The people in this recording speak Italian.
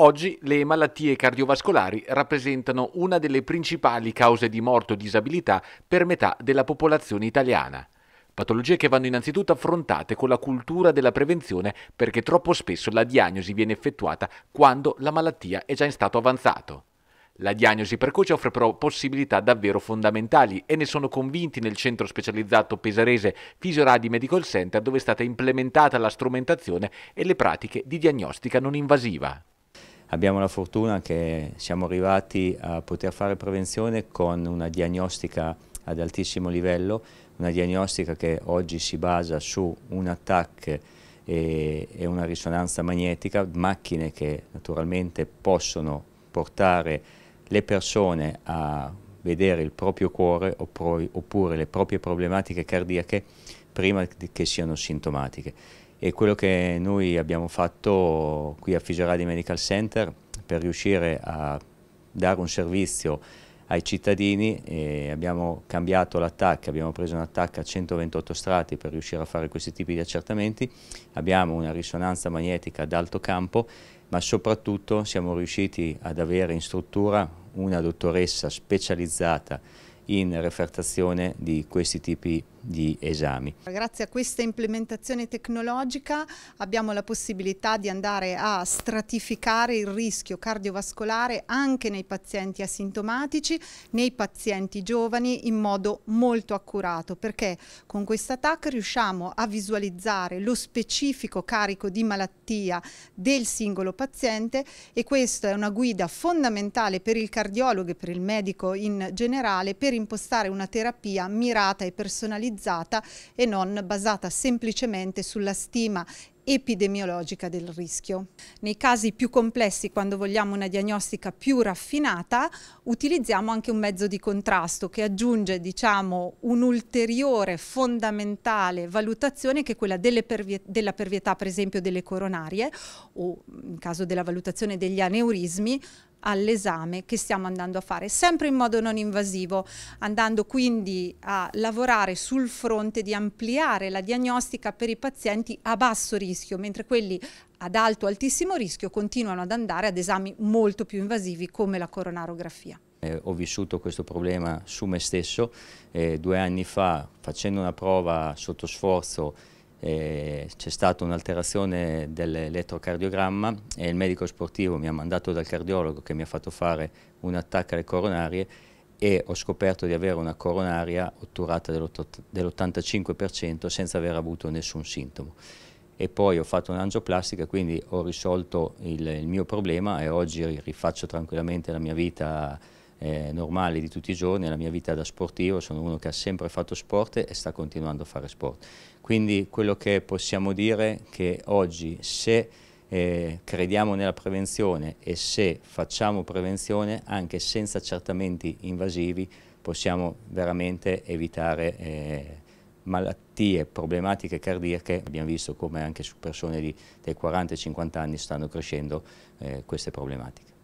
Oggi le malattie cardiovascolari rappresentano una delle principali cause di morte o disabilità per metà della popolazione italiana. Patologie che vanno innanzitutto affrontate con la cultura della prevenzione perché troppo spesso la diagnosi viene effettuata quando la malattia è già in stato avanzato. La diagnosi precoce offre però possibilità davvero fondamentali e ne sono convinti nel centro specializzato pesarese Fisioradi Medical Center dove è stata implementata la strumentazione e le pratiche di diagnostica non invasiva. Abbiamo la fortuna che siamo arrivati a poter fare prevenzione con una diagnostica ad altissimo livello, una diagnostica che oggi si basa su un attacco e, e una risonanza magnetica, macchine che naturalmente possono portare le persone a vedere il proprio cuore oppure le proprie problematiche cardiache prima che siano sintomatiche e quello che noi abbiamo fatto qui a Figeradi Medical Center per riuscire a dare un servizio ai cittadini eh, abbiamo cambiato l'attacco, abbiamo preso un attacco a 128 strati per riuscire a fare questi tipi di accertamenti, abbiamo una risonanza magnetica ad alto campo ma soprattutto siamo riusciti ad avere in struttura una dottoressa specializzata in refertazione di questi tipi di di esami. Grazie a questa implementazione tecnologica abbiamo la possibilità di andare a stratificare il rischio cardiovascolare anche nei pazienti asintomatici, nei pazienti giovani in modo molto accurato perché con questa TAC riusciamo a visualizzare lo specifico carico di malattia del singolo paziente e questa è una guida fondamentale per il cardiologo e per il medico in generale per impostare una terapia mirata e personalizzata personalizzata e non basata semplicemente sulla stima epidemiologica del rischio. Nei casi più complessi, quando vogliamo una diagnostica più raffinata, utilizziamo anche un mezzo di contrasto che aggiunge diciamo, un'ulteriore fondamentale valutazione che è quella pervie della pervietà per esempio delle coronarie o in caso della valutazione degli aneurismi all'esame che stiamo andando a fare, sempre in modo non invasivo, andando quindi a lavorare sul fronte di ampliare la diagnostica per i pazienti a basso rischio, mentre quelli ad alto altissimo rischio continuano ad andare ad esami molto più invasivi come la coronarografia. Eh, ho vissuto questo problema su me stesso, eh, due anni fa facendo una prova sotto sforzo eh, c'è stata un'alterazione dell'elettrocardiogramma e il medico sportivo mi ha mandato dal cardiologo che mi ha fatto fare un attacco alle coronarie e ho scoperto di avere una coronaria otturata dell'85% senza aver avuto nessun sintomo. E poi ho fatto un'angioplastica, quindi ho risolto il, il mio problema e oggi rifaccio tranquillamente la mia vita eh, normali di tutti i giorni, nella mia vita da sportivo, sono uno che ha sempre fatto sport e sta continuando a fare sport. Quindi quello che possiamo dire è che oggi se eh, crediamo nella prevenzione e se facciamo prevenzione anche senza accertamenti invasivi possiamo veramente evitare eh, malattie, problematiche cardiache. Abbiamo visto come anche su persone di, dai 40 50 anni stanno crescendo eh, queste problematiche.